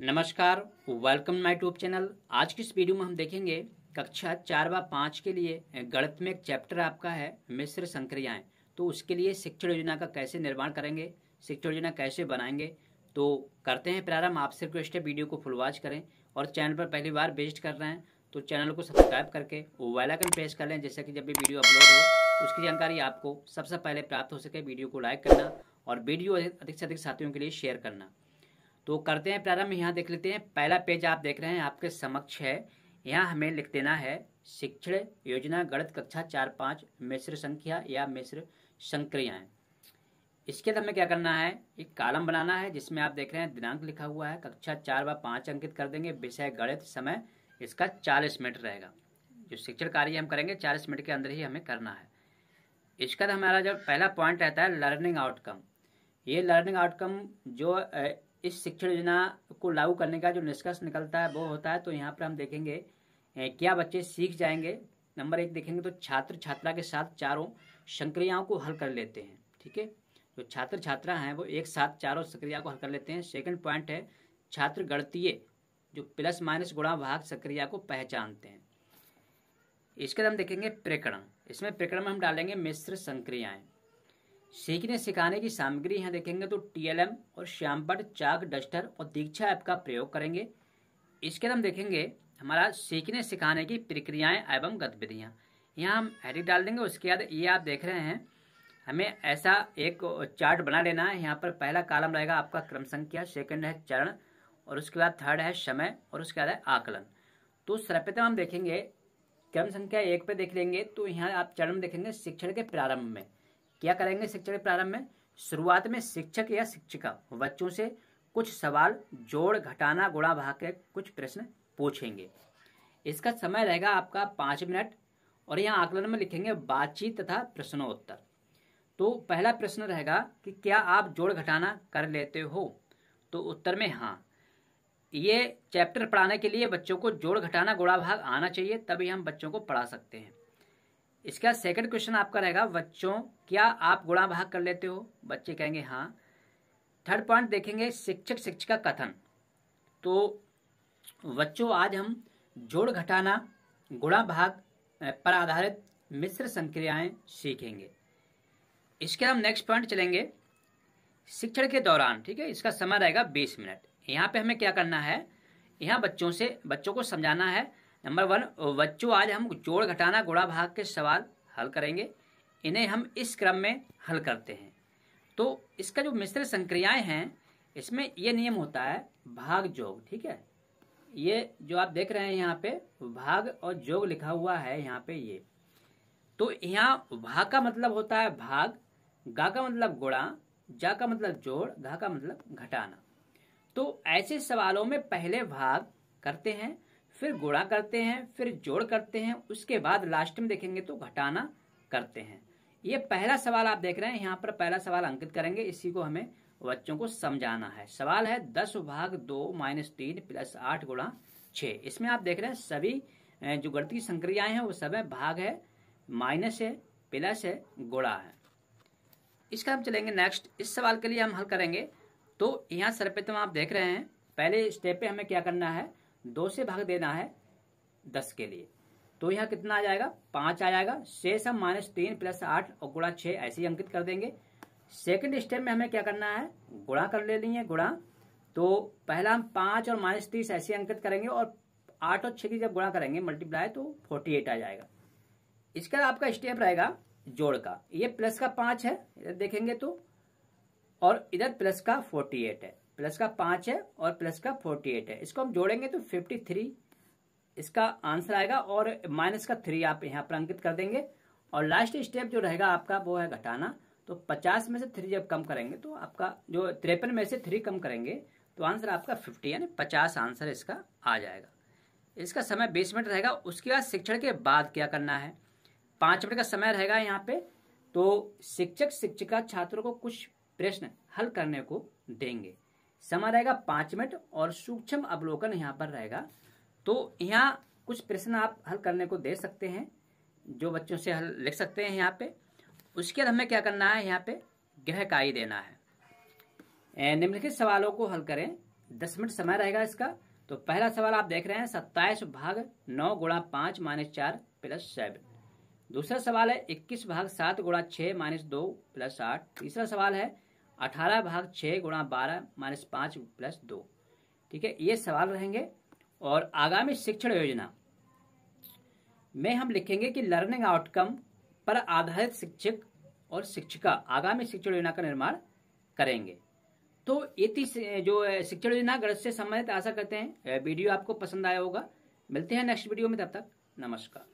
नमस्कार welcome my tube channel आज की इस वीडियो में हम देखेंगे कक्षा चार व पाँच के लिए गणित में एक चैप्टर आपका है मिश्र संक्रियाएं तो उसके लिए शिक्षण योजना का कैसे निर्माण करेंगे शिक्षण योजना कैसे बनाएंगे तो करते हैं प्रारंभ आपसे रिक्वेस्ट है वीडियो को फुल वॉच करें और चैनल पर पहली बार विजिट कर रहे हैं तो चैनल को सब्सक्राइब करके वेलाइकन प्रेस कर लें जैसे कि जब भी वीडियो अपलोड हो तो उसकी जानकारी आपको सबसे पहले प्राप्त हो सके वीडियो को लाइक करना और वीडियो अधिक से अधिक साथियों के लिए शेयर करना तो करते हैं प्रारंभ यहाँ देख लेते हैं पहला पेज आप देख रहे हैं आपके समक्ष है यहाँ हमें लिख देना है शिक्षण योजना गणित कक्षा चार पाँच मिश्र संख्या या मिश्र संक्रियाएँ इसके अंदर हमें क्या करना है एक कालम बनाना है जिसमें आप देख रहे हैं दिनांक लिखा हुआ है कक्षा चार व पाँच अंकित कर देंगे विषय गणित समय इसका चालीस मिनट रहेगा जो शिक्षण कार्य हम करेंगे चालीस मिनट के अंदर ही हमें करना है इसका हमारा जो पहला पॉइंट रहता है लर्निंग आउटकम ये लर्निंग आउटकम जो इस शिक्षण योजना को लागू करने का जो निष्कर्ष निकलता है वो होता है तो यहाँ पर हम देखेंगे क्या बच्चे सीख जाएंगे नंबर एक देखेंगे तो छात्र छात्रा के साथ चारों संक्रियाओं को हल कर लेते हैं ठीक है जो छात्र छात्रा हैं वो एक साथ चारों सक्रिया को हल कर लेते हैं सेकंड पॉइंट है छात्र गणतीय जो प्लस माइनस गुणा भाग सक्रिया को पहचानते हैं इसके हम देखेंगे प्रकरण इसमें प्रकरण में हम डालेंगे मिश्र संक्रियाएँ सीखने सिखाने की सामग्री यहाँ देखेंगे तो टीएलएम और श्यामपट चाक डस्टर और दीक्षा ऐप का प्रयोग करेंगे इसके हम देखेंगे हमारा सीखने सिखाने की प्रक्रियाएं एवं गतिविधियाँ यहाँ हम एडिट डाल देंगे उसके बाद ये आप देख रहे हैं हमें ऐसा एक चार्ट बना लेना है यहाँ पर पहला कालम रहेगा आपका क्रम संख्या सेकेंड है चरण और उसके बाद थर्ड है समय और उसके बाद है आकलन तो सर्वप्रथम हम देखेंगे क्रम संख्या एक पे देख लेंगे तो यहाँ आप चरण देखेंगे शिक्षण के प्रारंभ में क्या करेंगे शिक्षक के प्रारंभ में शुरुआत में शिक्षक या शिक्षिका बच्चों से कुछ सवाल जोड़ घटाना गुणा भाग के कुछ प्रश्न पूछेंगे इसका समय रहेगा आपका पाँच मिनट और यहाँ आकलन में लिखेंगे बातचीत तथा प्रश्नोत्तर तो पहला प्रश्न रहेगा कि क्या आप जोड़ घटाना कर लेते हो तो उत्तर में हाँ ये चैप्टर पढ़ाने के लिए बच्चों को जोड़ घटाना गुणा भाग आना चाहिए तभी हम बच्चों को पढ़ा सकते हैं इसका सेकंड क्वेश्चन आपका रहेगा बच्चों क्या आप गुणा भाग कर लेते हो बच्चे कहेंगे हाँ थर्ड पॉइंट देखेंगे शिक्षक शिक्षिका कथन तो बच्चों आज हम जोड़ घटाना गुणा भाग पर आधारित मिश्र संक्रियाएं सीखेंगे इसके हम नेक्स्ट पॉइंट चलेंगे शिक्षण के दौरान ठीक है इसका समय रहेगा बीस मिनट यहाँ पे हमें क्या करना है यहाँ बच्चों से बच्चों को समझाना है नंबर वन बच्चों आज हम जोड़ घटाना गुणा भाग के सवाल हल करेंगे इन्हें हम इस क्रम में हल करते हैं तो इसका जो मिश्र संक्रियाएं हैं इसमें यह नियम होता है भाग जोग ठीक है ये जो आप देख रहे हैं यहाँ पे भाग और जोग लिखा हुआ है यहाँ पे ये तो यहाँ भाग का मतलब होता है भाग गा का मतलब गुणा जा का मतलब जोड़ घा का मतलब घटाना तो ऐसे सवालों में पहले भाग करते हैं फिर गुणा करते हैं फिर जोड़ करते हैं उसके बाद लास्ट में देखेंगे तो घटाना करते हैं ये पहला सवाल आप देख रहे हैं यहाँ पर पहला सवाल अंकित करेंगे इसी को हमें बच्चों को समझाना है सवाल है दस भाग दो माइनस तीन प्लस आठ गुणा छः इसमें आप देख रहे हैं सभी जो गणित की संक्रियाएं हैं वो सब है भाग है माइनस है प्लस है गुणा है इसका हम चलेंगे नेक्स्ट इस सवाल के लिए हम हल करेंगे तो यहाँ सर्वप्रथम आप देख रहे हैं पहले स्टेप पे हमें क्या करना है दो से भाग देना है दस के लिए तो यहाँ कितना आ जाएगा पांच आ जाएगा शेष हम माइनस तीन प्लस आठ और गुणा छः ऐसे ही अंकित कर देंगे सेकंड स्टेप में हमें क्या करना है गुणा कर लेनी है गुणा तो पहला हम पांच और माइनस तीस ऐसे अंकित करेंगे और आठ और छः की जब गुणा करेंगे मल्टीप्लाई तो फोर्टी एट आ जाएगा इसका आपका स्टेप रहेगा जोड़ का ये प्लस का पांच है इधर देखेंगे तो और इधर प्लस का फोर्टी एट है प्लस का पांच है और प्लस का फोर्टी एट है इसको हम जोड़ेंगे तो फिफ्टी थ्री इसका आंसर आएगा और माइनस का थ्री आप यहाँ पर अंकित कर देंगे और लास्ट स्टेप जो रहेगा आपका वो है घटाना तो पचास में से थ्री जब कम करेंगे तो आपका जो तिरपन में से थ्री कम करेंगे तो आंसर आपका फिफ्टी यानी पचास आंसर इसका आ जाएगा इसका समय बीस मिनट रहेगा उसके बाद शिक्षण के बाद क्या करना है पाँच मिनट का समय रहेगा यहाँ पे तो शिक्षक शिक्षिका छात्रों को कुछ प्रश्न हल करने को देंगे समय रहेगा पांच मिनट और सूक्ष्म अवलोकन यहाँ पर रहेगा तो यहाँ कुछ प्रश्न आप हल करने को दे सकते हैं जो बच्चों से हल लिख सकते हैं यहाँ पे उसके बाद हमें क्या करना है यहाँ पे गृहकाई देना है निम्नलिखित सवालों को हल करें दस मिनट समय रहेगा इसका तो पहला सवाल आप देख रहे हैं सत्ताईस भाग नौ गुणा पाँच माइनस चार प्लस सेवन दूसरा सवाल है इक्कीस भाग सात गुणा छः माइनस दो प्लस आठ तीसरा सवाल है अठारह भाग छः गुणा बारह माइनस पाँच प्लस दो ठीक है ये सवाल रहेंगे और आगामी शिक्षण योजना में हम लिखेंगे कि लर्निंग आउटकम पर आधारित शिक्षक और शिक्षिका आगामी शिक्षण योजना का निर्माण करेंगे तो ये जो शिक्षण योजना गणित से संबंधित आशा करते हैं वीडियो आपको पसंद आया होगा मिलते हैं नेक्स्ट वीडियो में तब तक नमस्कार